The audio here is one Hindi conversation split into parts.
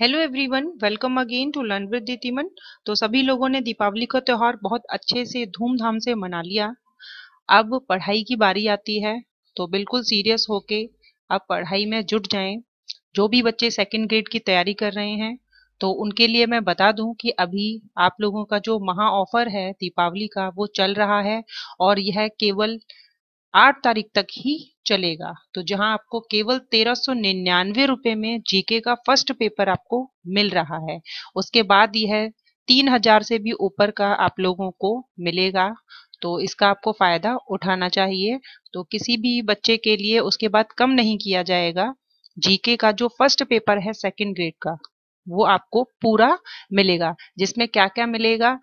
Hello everyone welcome again to learn with Ditiman तो सभी लोगों ने दीपावली का त्यौहार बहुत अच्छे से धूमधाम से मना लिया अब पढ़ाई की बारी आती है तो बिल्कुल सीरियस होके अब पढ़ाई में जुट जाएं जो भी बच्चे सेकंड ग्रेड की तैयारी कर रहे हैं तो उनके लिए मैं बता दूं कि अभी आप लोगों का जो महा ऑफर है दीपावली का वो चल रहा है और यह केवल 8 तारीख तक ही चलेगा तो जहां आपको केवल तेरह सौ निन्यानवे रुपए में जीके का फर्स्ट पेपर आपको मिल रहा है उसके बाद यह तीन हजार से भी ऊपर का आप लोगों को मिलेगा तो इसका आपको फायदा उठाना चाहिए तो किसी भी बच्चे के लिए उसके बाद कम नहीं किया जाएगा जीके का जो फर्स्ट पेपर है सेकेंड ग्रेड का वो आपको पूरा मिलेगा जिसमें क्या क्या मिलेगा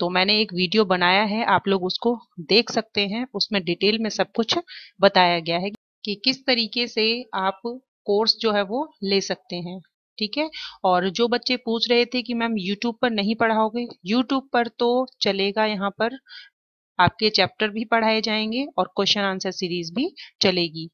तो मैंने एक वीडियो बनाया है आप लोग उसको देख सकते हैं उसमें डिटेल में सब कुछ बताया गया है कि किस तरीके से आप कोर्स जो है वो ले सकते हैं ठीक है और जो बच्चे पूछ रहे थे कि मैम यूट्यूब पर नहीं पढ़ाओगे यूट्यूब पर तो चलेगा यहाँ पर आपके चैप्टर भी पढ़ाए जाएंगे और क्वेश्चन आंसर सीरीज भी चलेगी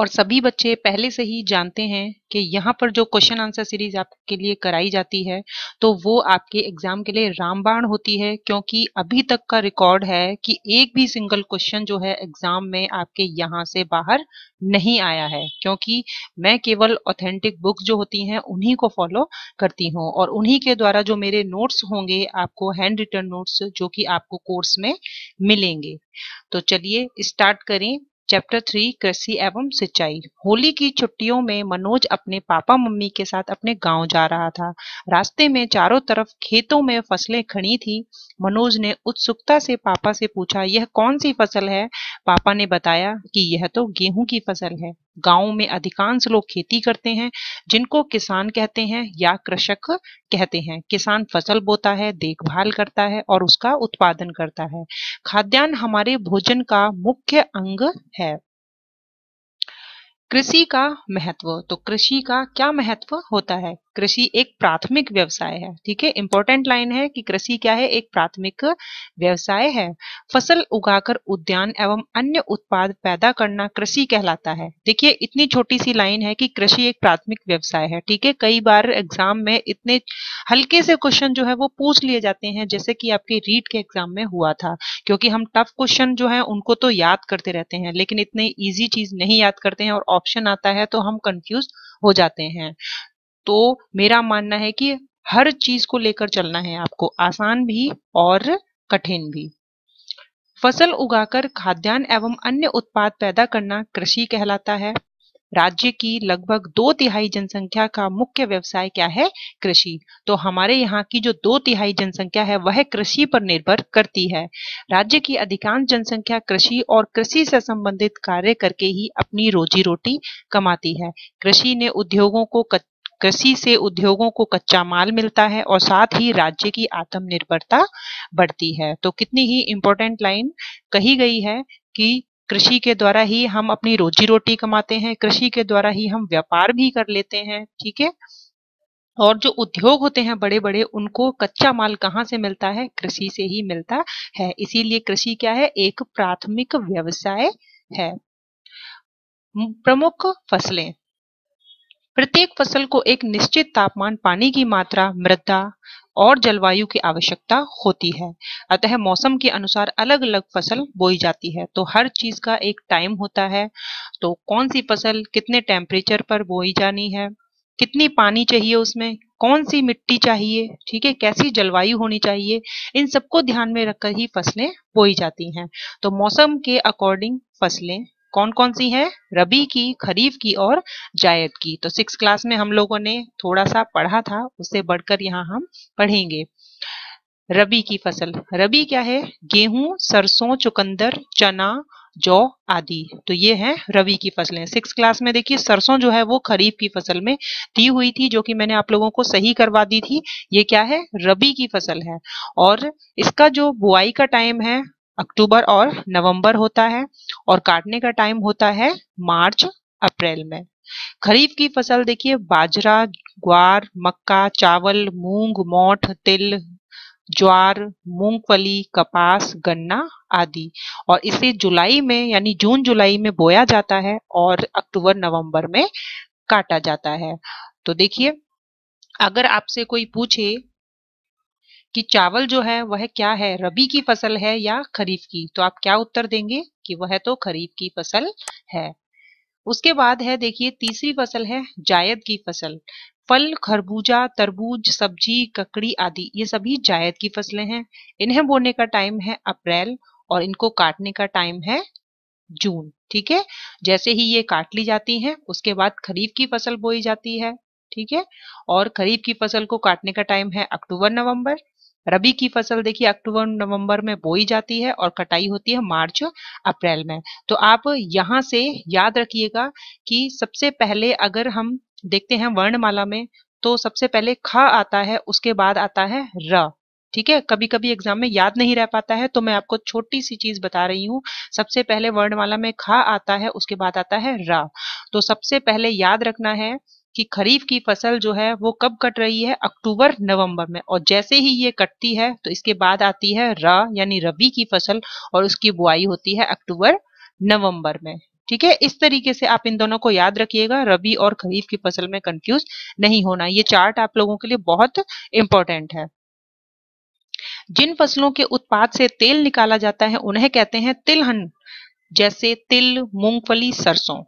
और सभी बच्चे पहले से ही जानते हैं कि यहाँ पर जो क्वेश्चन आंसर सीरीज आपके लिए कराई जाती है तो वो आपके एग्जाम के लिए रामबाण होती है क्योंकि अभी तक का रिकॉर्ड है कि एक भी सिंगल क्वेश्चन जो है एग्जाम में आपके यहाँ से बाहर नहीं आया है क्योंकि मैं केवल ऑथेंटिक बुक्स जो होती हैं उन्हीं को फॉलो करती हूँ और उन्हीं के द्वारा जो मेरे नोट्स होंगे आपको हैंड रिटर्न नोट्स जो कि आपको कोर्स में मिलेंगे तो चलिए स्टार्ट करें चैप्टर थ्री कृषि एवं सिंचाई होली की छुट्टियों में मनोज अपने पापा मम्मी के साथ अपने गांव जा रहा था रास्ते में चारों तरफ खेतों में फसलें खड़ी थी मनोज ने उत्सुकता से पापा से पूछा यह कौन सी फसल है पापा ने बताया कि यह तो गेहूं की फसल है गांव में अधिकांश लोग खेती करते हैं जिनको किसान कहते हैं या कृषक कहते हैं किसान फसल बोता है देखभाल करता है और उसका उत्पादन करता है खाद्यान्न हमारे भोजन का मुख्य अंग है कृषि का महत्व तो कृषि का क्या महत्व होता है कृषि एक प्राथमिक व्यवसाय है ठीक है इंपॉर्टेंट लाइन है कि कृषि क्या है एक प्राथमिक व्यवसाय है फसल उगाकर उद्यान एवं अन्य उत्पाद पैदा करना कृषि कहलाता है देखिए इतनी छोटी सी लाइन है कि कृषि एक प्राथमिक व्यवसाय है ठीक है कई बार एग्जाम में इतने हल्के से क्वेश्चन जो है वो पूछ लिए जाते हैं जैसे कि आपके रीट के एग्जाम में हुआ था क्योंकि हम टफ क्वेश्चन जो है उनको तो याद करते रहते हैं लेकिन इतने ईजी चीज नहीं याद करते हैं और ऑप्शन आता है तो हम कंफ्यूज हो जाते हैं तो मेरा मानना है कि हर चीज को लेकर चलना है आपको आसान भी और कठिन भी फसल उगाकर खाद्यान्न एवं अन्य उत्पाद पैदा करना कृषि कहलाता है राज्य की लगभग दो तिहाई जनसंख्या का मुख्य व्यवसाय क्या है कृषि तो हमारे यहाँ की जो दो तिहाई जनसंख्या है वह कृषि पर निर्भर करती है राज्य की अधिकांश जनसंख्या कृषि और कृषि से संबंधित कार्य करके ही अपनी रोजी रोटी कमाती है कृषि ने उद्योगों को कृषि से उद्योगों को कच्चा माल मिलता है और साथ ही राज्य की आत्मनिर्भरता बढ़ती है तो कितनी ही इम्पोर्टेंट लाइन कही गई है कि कृषि के द्वारा ही हम अपनी रोजी रोटी कमाते हैं कृषि के द्वारा ही हम व्यापार भी कर लेते हैं ठीक है और जो उद्योग होते हैं बड़े बड़े उनको कच्चा माल कहाँ से मिलता है कृषि से ही मिलता है इसीलिए कृषि क्या है एक प्राथमिक व्यवसाय है प्रमुख फसलें प्रत्येक फसल को एक निश्चित तापमान, पानी की मात्रा, मृदा और जलवायु की आवश्यकता होती है अतः मौसम के अनुसार अलग अलग फसल बोई जाती है तो हर चीज का एक टाइम होता है तो कौन सी फसल कितने टेम्परेचर पर बोई जानी है कितनी पानी चाहिए उसमें कौन सी मिट्टी चाहिए ठीक है कैसी जलवायु होनी चाहिए इन सबको ध्यान में रखकर ही फसलें बोई जाती हैं तो मौसम के अकॉर्डिंग फसलें कौन कौन सी है रबी हाँ। की खरीफ की और जायद की तो सिक्स क्लास में हम लोगों ने थोड़ा सा पढ़ा था उससे बढ़कर यहाँ हम पढ़ेंगे रबी की फसल रबी क्या है गेहूं सरसों चुकंदर चना जौ आदि तो ये है रबी की फसलें सिक्स क्लास में देखिए सरसों जो है वो खरीफ की फसल में दी हुई थी जो कि मैंने आप लोगों को सही करवा दी थी ये क्या है रबी की फसल है और इसका जो बुआई का टाइम है अक्टूबर और नवंबर होता है और काटने का टाइम होता है मार्च अप्रैल में खरीफ की फसल देखिए बाजरा ग्वार मक्का चावल मूंग मोठ तिल ज्वार मूंगफली कपास गन्ना आदि और इसे जुलाई में यानी जून जुलाई में बोया जाता है और अक्टूबर नवंबर में काटा जाता है तो देखिए अगर आपसे कोई पूछे कि चावल जो है वह क्या है रबी की फसल है या खरीफ की तो आप क्या उत्तर देंगे कि वह तो खरीफ की फसल है उसके बाद है देखिए तीसरी फसल है जायद की फसल फल खरबूजा तरबूज सब्जी ककड़ी आदि ये सभी जायद की फसलें हैं इन्हें बोने का टाइम है अप्रैल और इनको काटने का टाइम है जून ठीक है जैसे ही ये काट ली जाती हैं उसके बाद खरीफ की फसल बोई जाती है ठीक है और खरीफ की फसल को काटने का टाइम है अक्टूबर नवंबर रबी की फसल देखिए अक्टूबर नवंबर में बोई जाती है और कटाई होती है मार्च अप्रैल में तो आप यहाँ से याद रखिएगा कि सबसे पहले अगर हम देखते हैं वर्णमाला में तो सबसे पहले ख आता है उसके बाद आता है र ठीक है कभी कभी एग्जाम में याद नहीं रह पाता है तो मैं आपको छोटी सी चीज बता रही हूं सबसे पहले वर्णमाला में खा आता है उसके बाद आता है र तो सबसे पहले याद रखना है कि खरीफ की फसल जो है वो कब कट रही है अक्टूबर नवंबर में और जैसे ही ये कटती है तो इसके बाद आती है र यानी रबी की फसल और उसकी बुआई होती है अक्टूबर नवंबर में ठीक है इस तरीके से आप इन दोनों को याद रखिएगा रबी और खरीफ की फसल में कंफ्यूज नहीं होना ये चार्ट आप लोगों के लिए बहुत इंपॉर्टेंट है जिन फसलों के उत्पाद से तेल निकाला जाता है उन्हें कहते हैं तिलहन जैसे तिल मूंगफली सरसों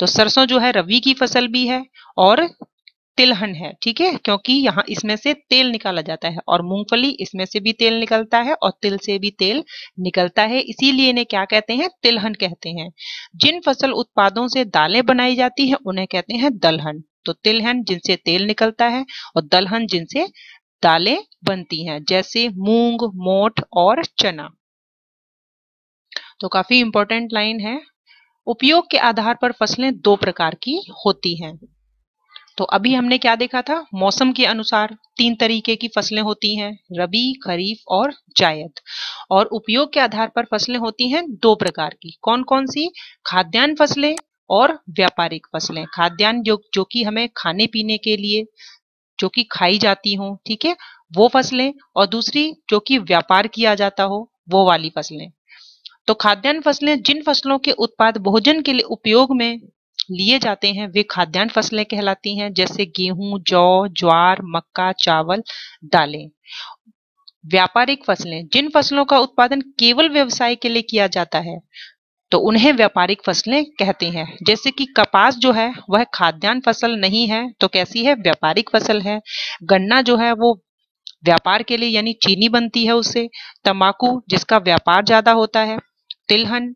तो सरसों जो है रवि की फसल भी है और तिलहन है ठीक है क्योंकि यहाँ इसमें से तेल निकाला जाता है और मूंगफली इसमें से भी तेल निकलता है और तिल से भी तेल निकलता है इसीलिए इन्हें क्या कहते हैं तिलहन कहते हैं जिन फसल उत्पादों से दालें बनाई जाती हैं उन्हें कहते हैं दलहन तो तिलहन जिनसे तेल निकलता है और दलहन जिनसे दालें बनती हैं जैसे मूंग मोठ और चना तो काफी इंपॉर्टेंट लाइन है उपयोग के आधार पर फसलें दो प्रकार की होती हैं तो अभी हमने क्या देखा था मौसम के अनुसार तीन तरीके की फसलें होती हैं रबी खरीफ और जायद और उपयोग के आधार पर फसलें होती हैं दो प्रकार की कौन कौन सी खाद्यान्न फसलें और व्यापारिक फसलें खाद्यान्न जो जो कि हमें खाने पीने के लिए जो कि खाई जाती हो ठीक है वो फसलें और दूसरी जो कि व्यापार किया जाता हो वो वाली फसलें तो खाद्यान्न फसलें जिन फसलों के उत्पाद भोजन के लिए उपयोग में लिए जाते हैं वे खाद्यान्न फसलें कहलाती हैं जैसे गेहूं जौ ज्वार मक्का चावल दालें व्यापारिक फसलें जिन फसलों का उत्पादन केवल व्यवसाय के लिए किया जाता है तो उन्हें व्यापारिक फसलें कहते हैं जैसे कि कपास जो है वह खाद्यान्न फसल नहीं है तो कैसी है व्यापारिक फसल है गन्ना जो है वो व्यापार के लिए यानी चीनी बनती है उससे तंबाकू जिसका व्यापार ज्यादा होता है तिलहन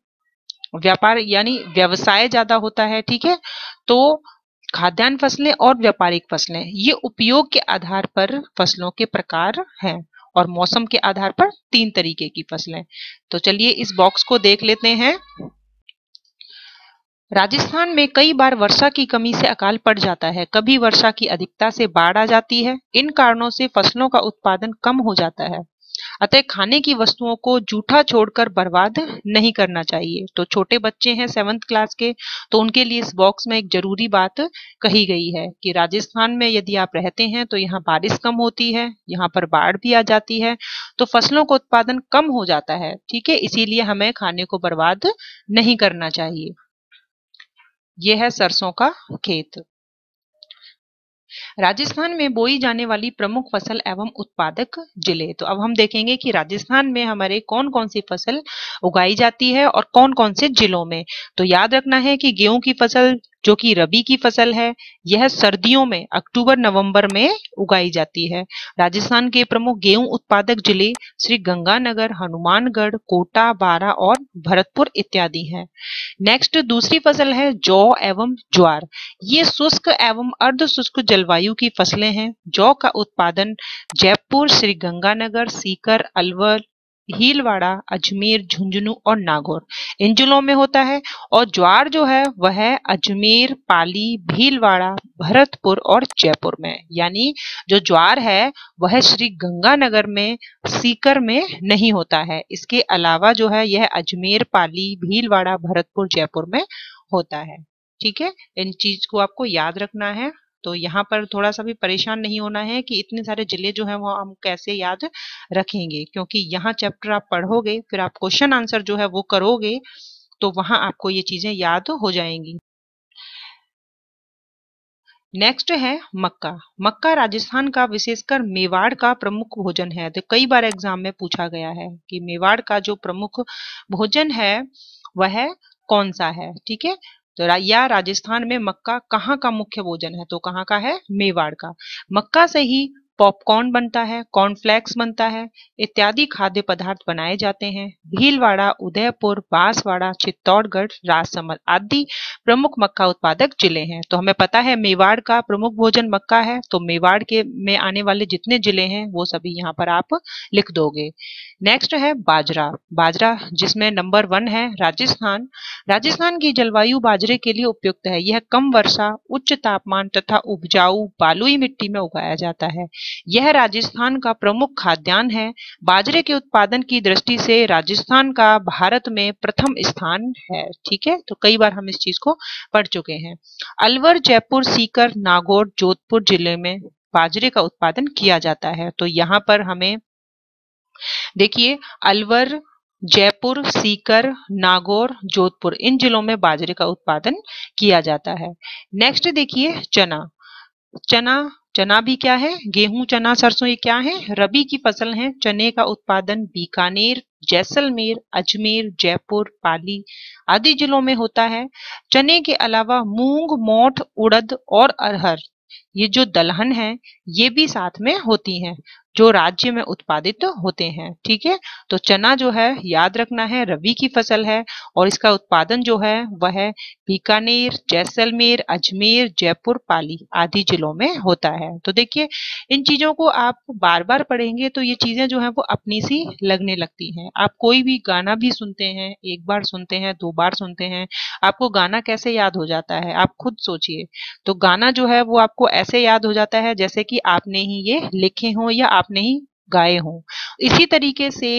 व्यापार यानी व्यवसाय ज्यादा होता है ठीक है तो खाद्यान्न फसलें और व्यापारिक फसलें ये उपयोग के आधार पर फसलों के प्रकार हैं और मौसम के आधार पर तीन तरीके की फसलें तो चलिए इस बॉक्स को देख लेते हैं राजस्थान में कई बार वर्षा की कमी से अकाल पड़ जाता है कभी वर्षा की अधिकता से बाढ़ आ जाती है इन कारणों से फसलों का उत्पादन कम हो जाता है अतः खाने की वस्तुओं को जूठा छोड़कर बर्बाद नहीं करना चाहिए तो छोटे बच्चे हैं सेवंथ क्लास के तो उनके लिए इस बॉक्स में एक जरूरी बात कही गई है कि राजस्थान में यदि आप रहते हैं तो यहाँ बारिश कम होती है यहाँ पर बाढ़ भी आ जाती है तो फसलों का उत्पादन कम हो जाता है ठीक है इसीलिए हमें खाने को बर्बाद नहीं करना चाहिए यह है सरसों का खेत राजस्थान में बोई जाने वाली प्रमुख फसल एवं उत्पादक जिले तो अब हम देखेंगे कि राजस्थान में हमारे कौन कौन सी फसल उगाई जाती है और कौन कौन से जिलों में तो याद रखना है कि गेहूं की फसल जो कि रबी की फसल है यह सर्दियों में अक्टूबर नवंबर में उगाई जाती है राजस्थान के प्रमुख गेहूं उत्पादक जिले श्री गंगानगर हनुमानगढ़ कोटा बारा और भरतपुर इत्यादि हैं नेक्स्ट दूसरी फसल है जौ एवं ज्वार ये शुष्क एवं अर्ध शुष्क जलवायु की फसलें हैं जौ का उत्पादन जयपुर श्री गंगानगर सीकर अलवर भीलवाड़ा अजमेर झुंझुनू और नागौर इन जिलों में होता है और ज्वार जो है वह अजमेर पाली भीलवाड़ा भरतपुर और जयपुर में यानी जो ज्वार है वह श्री गंगानगर में सीकर में नहीं होता है इसके अलावा जो है यह अजमेर पाली भीलवाड़ा भरतपुर जयपुर में होता है ठीक है इन चीज को आपको याद रखना है तो यहाँ पर थोड़ा सा भी परेशान नहीं होना है कि इतने सारे जिले जो हैं वो हम कैसे याद रखेंगे क्योंकि यहाँ चैप्टर आप पढ़ोगे फिर आप क्वेश्चन आंसर जो है वो करोगे तो वहां आपको ये चीजें याद हो जाएंगी नेक्स्ट है मक्का मक्का राजस्थान का विशेषकर मेवाड़ का प्रमुख भोजन है तो कई बार एग्जाम में पूछा गया है कि मेवाड़ का जो प्रमुख भोजन है वह कौन सा है ठीक है तो रा, या राजस्थान में मक्का कहाँ का मुख्य भोजन है तो कहाँ का है मेवाड़ का मक्का से ही पॉपकॉर्न बनता है कॉर्नफ्लेक्स बनता है इत्यादि खाद्य पदार्थ बनाए जाते हैं भीलवाड़ा उदयपुर बांसवाड़ा चित्तौड़गढ़ राजसमंद आदि प्रमुख मक्का उत्पादक जिले हैं तो हमें पता है मेवाड़ का प्रमुख भोजन मक्का है तो मेवाड़ के में आने वाले जितने जिले हैं वो सभी यहाँ पर आप लिख दोगे नेक्स्ट है बाजरा बाजरा जिसमें नंबर वन है राजस्थान राजस्थान की जलवायु बाजरे के लिए उपयुक्त है यह कम वर्षा उच्च तापमान तथा उपजाऊ बालुई मिट्टी में उगाया जाता है यह राजस्थान का प्रमुख खाद्यान्न है बाजरे के उत्पादन की दृष्टि से राजस्थान का भारत में प्रथम स्थान है ठीक है तो कई बार हम इस चीज को पढ़ चुके हैं अलवर जयपुर सीकर नागौर जोधपुर जिले में बाजरे का उत्पादन किया जाता है तो यहाँ पर हमें देखिए अलवर जयपुर सीकर नागौर जोधपुर इन जिलों में बाजरे का उत्पादन किया जाता है नेक्स्ट देखिए चना चना चना भी क्या है गेहूं चना सरसों ये क्या है रबी की फसल है चने का उत्पादन बीकानेर जैसलमेर अजमेर जयपुर पाली आदि जिलों में होता है चने के अलावा मूंग मोठ उड़द और अरहर ये जो दलहन है ये भी साथ में होती हैं जो राज्य में उत्पादित होते हैं ठीक है तो चना जो है याद रखना है रवि की फसल है और इसका उत्पादन जो है वह है बीकानेर जैसलमेर अजमेर जयपुर पाली आदि जिलों में होता है तो देखिए इन चीजों को आप बार बार पढ़ेंगे तो ये चीजें जो है वो अपनी सी लगने लगती हैं आप कोई भी गाना भी सुनते हैं एक बार सुनते हैं दो बार सुनते हैं आपको गाना कैसे याद हो जाता है आप खुद सोचिए तो गाना जो है वो आपको ऐसे याद हो जाता है जैसे कि आपने ही ये लिखे हों या आपने ही गाए हों इसी तरीके से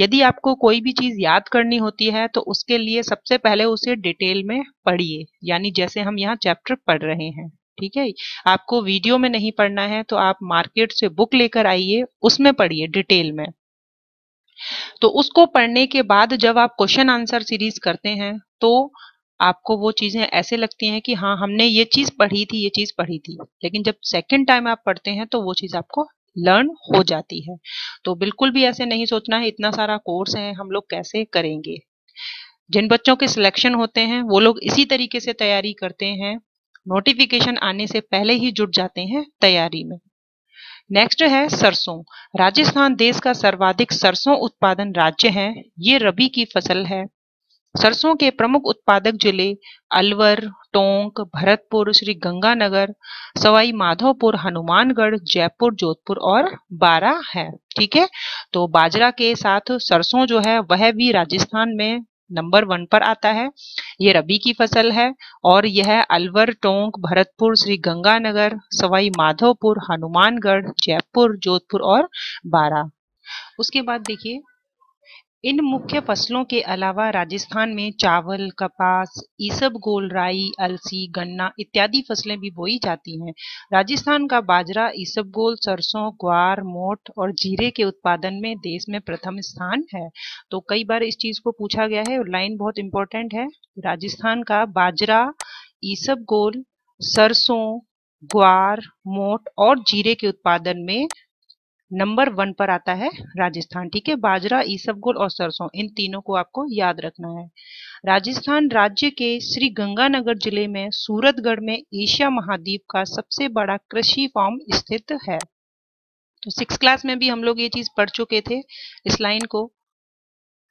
यदि आपको कोई भी चीज याद करनी होती है तो उसके लिए सबसे पहले उसे डिटेल में पढ़िए यानी जैसे हम यहाँ चैप्टर पढ़ रहे हैं ठीक है आपको वीडियो में नहीं पढ़ना है तो आप मार्केट से बुक लेकर आइए उसमें पढ़िए डिटेल में तो उसको पढ़ने के बाद जब आप क्वेश्चन आंसर सीरीज करते हैं तो आपको वो चीज़ें ऐसे लगती हैं कि हाँ हमने ये चीज़ पढ़ी थी ये चीज़ पढ़ी थी लेकिन जब सेकेंड टाइम आप पढ़ते हैं तो वो चीज़ आपको लर्न हो जाती है तो बिल्कुल भी ऐसे नहीं सोचना है इतना सारा कोर्स है हम लोग कैसे करेंगे जिन बच्चों के सिलेक्शन होते हैं वो लोग इसी तरीके से तैयारी करते हैं नोटिफिकेशन आने से पहले ही जुट जाते हैं तैयारी में नेक्स्ट है सरसों राजस्थान देश का सर्वाधिक सरसों उत्पादन राज्य है ये रबी की फसल है सरसों के प्रमुख उत्पादक जिले अलवर, टोंक, भरतपुर, श्री सवाई सवाईमाधोपुर, हनुमानगढ़, जयपुर, जोधपुर और बारा है ठीक है तो बाजरा के साथ सरसों जो है वह भी राजस्थान में नंबर वन पर आता है ये रबी की फसल है और यह अलवर टोंक भरतपुर श्री गंगानगर सवाई माधोपुर हनुमानगढ़ जयपुर जोधपुर और बारा उसके बाद देखिए इन मुख्य फसलों के अलावा राजस्थान में चावल कपास ईसब गोल राई अलसी गन्ना इत्यादि फसलें भी बोई जाती हैं राजस्थान का बाजरा ईसब गोल सरसों ग्वार मोट और जीरे के उत्पादन में देश में प्रथम स्थान है तो कई बार इस चीज़ को पूछा गया है और लाइन बहुत इंपॉर्टेंट है राजस्थान का बाजरा ईसब गोल सरसों ग्वार मोट और जीरे के उत्पादन में नंबर वन पर आता है राजस्थान ठीक है बाजरा ईसबगोल और सरसों इन तीनों को आपको याद रखना है राजस्थान राज्य के श्री गंगानगर जिले में सूरतगढ़ में एशिया महाद्वीप का सबसे बड़ा कृषि फार्म स्थित है तो सिक्स क्लास में भी हम लोग ये चीज पढ़ चुके थे इस लाइन को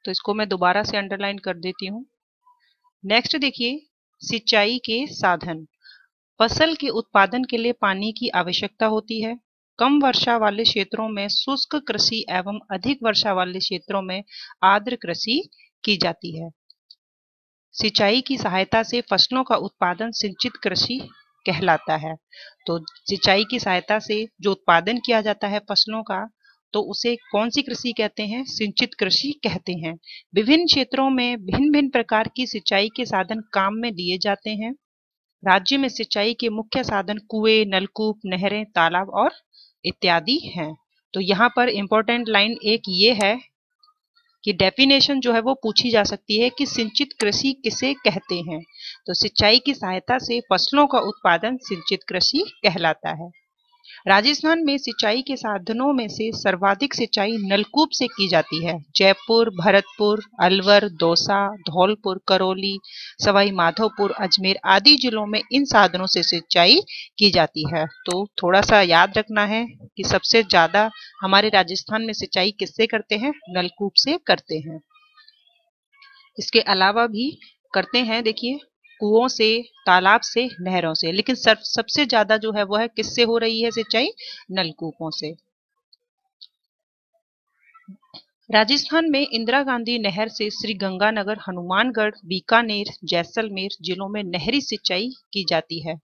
तो इसको मैं दोबारा से अंडरलाइन कर देती हूँ नेक्स्ट देखिए सिंचाई के साधन फसल के उत्पादन के लिए पानी की आवश्यकता होती है कम वर्षा वाले क्षेत्रों में शुष्क कृषि एवं अधिक वर्षा वाले क्षेत्रों में आर्द्र कृषि की जाती है सिंचाई की सहायता से फसलों का उत्पादन सिंचित कृषि कहलाता है तो सिंचाई की सहायता से जो उत्पादन किया जाता है फसलों का तो उसे कौन सी कृषि कहते हैं सिंचित कृषि कहते हैं विभिन्न क्षेत्रों में भिन्न भिन्न प्रकार की सिंचाई के साधन काम में लिए जाते हैं राज्य में सिंचाई के मुख्य साधन कुएं नलकूप नहरें तालाब और इत्यादि हैं तो यहाँ पर इम्पोर्टेंट लाइन एक ये है कि डेफिनेशन जो है वो पूछी जा सकती है कि सिंचित कृषि किसे कहते हैं तो सिंचाई की सहायता से फसलों का उत्पादन सिंचित कृषि कहलाता है राजस्थान में सिंचाई के साधनों में से सर्वाधिक सिंचाई नलकूप से की जाती है जयपुर भरतपुर अलवर दौसा धौलपुर करौली सवाई माधोपुर अजमेर आदि जिलों में इन साधनों से सिंचाई की जाती है तो थोड़ा सा याद रखना है कि सबसे ज्यादा हमारे राजस्थान में सिंचाई किससे करते हैं नलकूप से करते हैं इसके अलावा भी करते हैं देखिए कुओं से तालाब से नहरों से लेकिन सब सबसे ज्यादा जो है वो है किससे हो रही है सिंचाई नलकूपों से राजस्थान में इंदिरा गांधी नहर से श्री गंगानगर हनुमानगढ़ बीकानेर जैसलमेर जिलों में नहरी सिंचाई की जाती है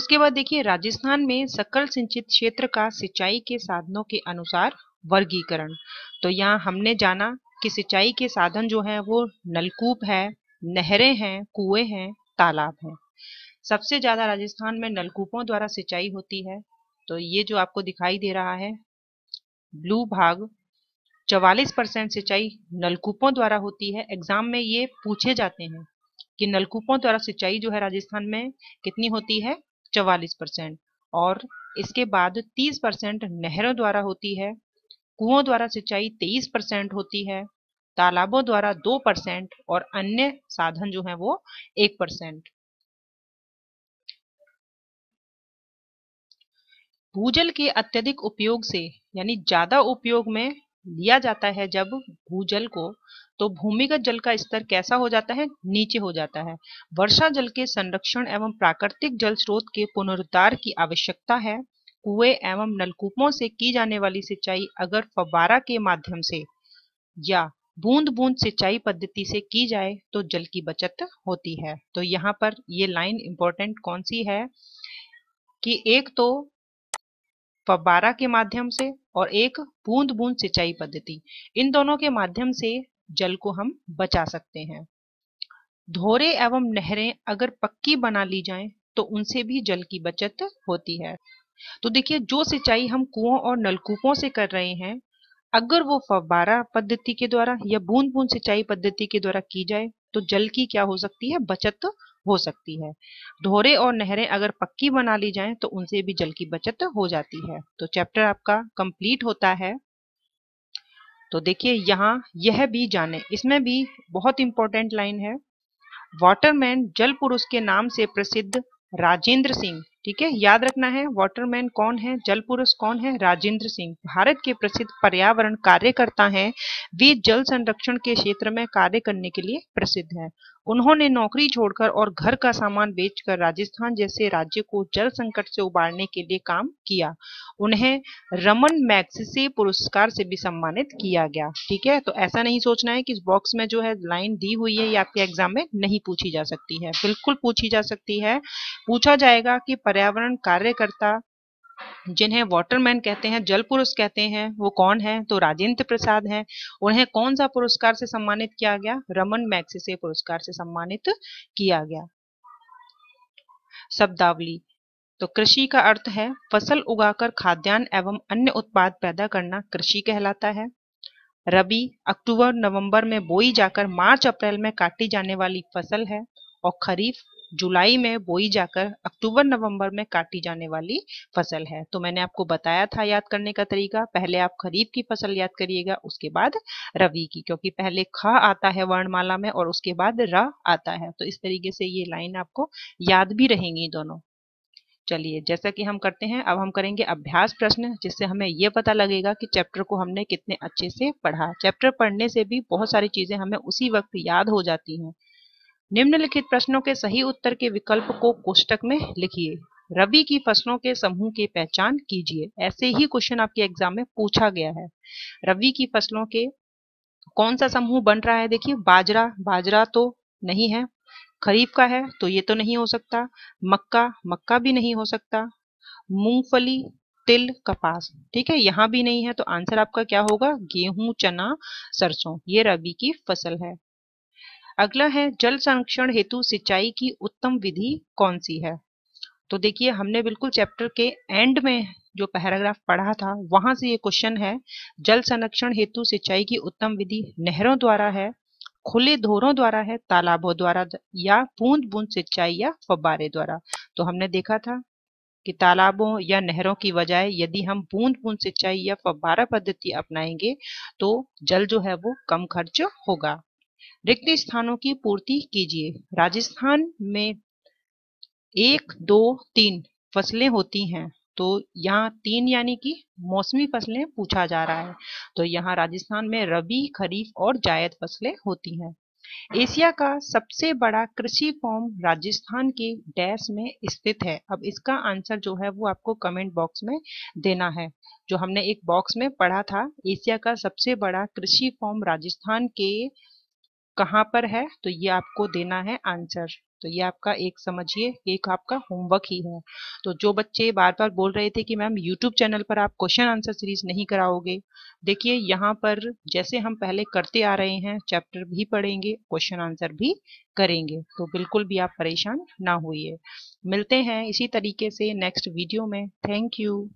उसके बाद देखिए राजस्थान में सकल सिंचित क्षेत्र का सिंचाई के साधनों के अनुसार वर्गीकरण तो यहाँ हमने जाना कि सिंचाई के साधन जो है वो नलकूप है नहरें हैं कुएं हैं तालाब हैं सबसे ज्यादा राजस्थान में नलकूपों द्वारा सिंचाई होती है तो ये जो आपको दिखाई दे रहा है ब्लू भाग 44 परसेंट सिंचाई नलकूपों द्वारा होती है एग्जाम में ये पूछे जाते हैं कि नलकूपों द्वारा सिंचाई जो है राजस्थान में कितनी होती है 44 परसेंट और इसके बाद 30 परसेंट नहरों द्वारा होती है कुओं द्वारा सिंचाई 23 परसेंट होती है तालाबों द्वारा दो परसेंट और अन्य साधन जो है वो एक परसेंट भूजल के अत्यधिक उपयोग से यानी ज्यादा उपयोग में लिया जाता है जब भूजल को तो भूमिगत जल का स्तर कैसा हो जाता है नीचे हो जाता है वर्षा जल के संरक्षण एवं प्राकृतिक जल स्रोत के पुनरुद्धार की आवश्यकता है कुएं एवं नलकूपों से की जाने वाली सिंचाई अगर फवारा के माध्यम से या बूंद बूंद सिंचाई पद्धति से की जाए तो जल की बचत होती है तो यहाँ पर ये लाइन इंपॉर्टेंट कौन सी है कि एक तो फब्बारा के माध्यम से और एक बूंद बूंद सिंचाई पद्धति इन दोनों के माध्यम से जल को हम बचा सकते हैं धोरे एवं नहरें अगर पक्की बना ली जाएं तो उनसे भी जल की बचत होती है तो देखिए जो सिंचाई हम कुओं और नलकूपों से कर रहे हैं अगर वो फवारा पद्धति के द्वारा या बूंद बूंद सिंचाई पद्धति के द्वारा की जाए तो जल की क्या हो सकती है बचत हो सकती है धोरे और नहरें अगर पक्की बना ली जाएं तो उनसे भी जल की बचत हो जाती है तो चैप्टर आपका कंप्लीट होता है तो देखिए यहाँ यह भी जाने इसमें भी बहुत इंपॉर्टेंट लाइन है वाटरमैन जल पुरुष के नाम से प्रसिद्ध राजेंद्र सिंह ठीक है याद रखना है वाटरमैन कौन है जल पुरुष कौन है राजेंद्र सिंह भारत के प्रसिद्ध पर्यावरण कार्यकर्ता हैं वे जल संरक्षण के क्षेत्र में कार्य करने के लिए प्रसिद्ध हैं उन्होंने नौकरी छोड़कर और घर का सामान बेचकर राजस्थान जैसे राज्य को जल संकट से उबारने के लिए काम किया उन्हें रमन मैक्सिसे पुरस्कार से भी सम्मानित किया गया ठीक है तो ऐसा नहीं सोचना है कि इस बॉक्स में जो है लाइन दी हुई है ये आपके एग्जाम में नहीं पूछी जा सकती है बिल्कुल पूछी जा सकती है पूछा जाएगा कि पर्यावरण कार्यकर्ता जिन्हें वाटरमैन कहते हैं जल पुरुष कहते हैं वो कौन है तो राजेंद्र प्रसाद हैं उन्हें कौन सा पुरस्कार से सम्मानित किया गया रमन मैक्सेसे पुरस्कार से सम्मानित किया गया शब्दावली तो कृषि का अर्थ है फसल उगाकर खाद्यान्न एवं अन्य उत्पाद पैदा करना कृषि कहलाता है रबी अक्टूबर नवंबर में बोई जाकर मार्च अप्रैल में काटी जाने वाली फसल है और खरीफ जुलाई में बोई जाकर अक्टूबर नवंबर में काटी जाने वाली फसल है तो मैंने आपको बताया था याद करने का तरीका पहले आप खरीफ की फसल याद करिएगा उसके बाद रवि की क्योंकि पहले ख आता है वर्णमाला में और उसके बाद र आता है तो इस तरीके से ये लाइन आपको याद भी रहेंगी दोनों चलिए जैसा कि हम करते हैं अब हम करेंगे अभ्यास प्रश्न जिससे हमें ये पता लगेगा कि चैप्टर को हमने कितने अच्छे से पढ़ा चैप्टर पढ़ने से भी बहुत सारी चीज़ें हमें उसी वक्त याद हो जाती हैं निम्नलिखित प्रश्नों के सही उत्तर के विकल्प को कोष्टक में लिखिए रबी की फसलों के समूह की पहचान कीजिए ऐसे ही क्वेश्चन आपके एग्जाम में पूछा गया है रबी की फसलों के कौन सा समूह बन रहा है देखिए बाजरा बाजरा तो नहीं है खरीफ का है तो ये तो नहीं हो सकता मक्का मक्का भी नहीं हो सकता मूंगफली तिल कपास ठीक है यहाँ भी नहीं है तो आंसर आपका क्या होगा गेहूं चना सरसों ये रबी की फसल है अगला है जल संरक्षण हेतु सिंचाई की उत्तम विधि कौन सी है तो देखिए हमने बिल्कुल चैप्टर के एंड में जो पैराग्राफ पढ़ा था वहां से ये क्वेश्चन है जल संरक्षण हेतु सिंचाई की उत्तम विधि नहरों द्वारा है खुले धोरों द्वारा है तालाबों द्वारा या बूंद बूंद सिंचाई या फब्बारे द्वारा तो हमने देखा था कि तालाबों या नहरों की बजाय यदि हम बूंद बूंद सिंचाई या फब्बारा पद्धति अपनाएंगे तो जल जो है वो कम खर्च होगा रिक्त स्थानों की पूर्ति कीजिए राजस्थान में एक दो तीन फसलें होती हैं तो यहाँ तीन यानी कि मौसमी फसलें पूछा जा रहा है तो यहाँ राजस्थान में रबी खरीफ और जायद फसलें होती हैं एशिया का सबसे बड़ा कृषि फॉर्म राजस्थान के डैश में स्थित है अब इसका आंसर जो है वो आपको कमेंट बॉक्स में देना है जो हमने एक बॉक्स में पढ़ा था एशिया का सबसे बड़ा कृषि फॉर्म राजस्थान के कहाँ पर है तो ये आपको देना है आंसर तो ये आपका एक समझिए एक आपका होमवर्क ही है तो जो बच्चे बार बार बोल रहे थे कि मैम यूट्यूब चैनल पर आप क्वेश्चन आंसर सीरीज नहीं कराओगे देखिए यहाँ पर जैसे हम पहले करते आ रहे हैं चैप्टर भी पढ़ेंगे क्वेश्चन आंसर भी करेंगे तो बिल्कुल भी आप परेशान ना होइए मिलते हैं इसी तरीके से नेक्स्ट वीडियो में थैंक यू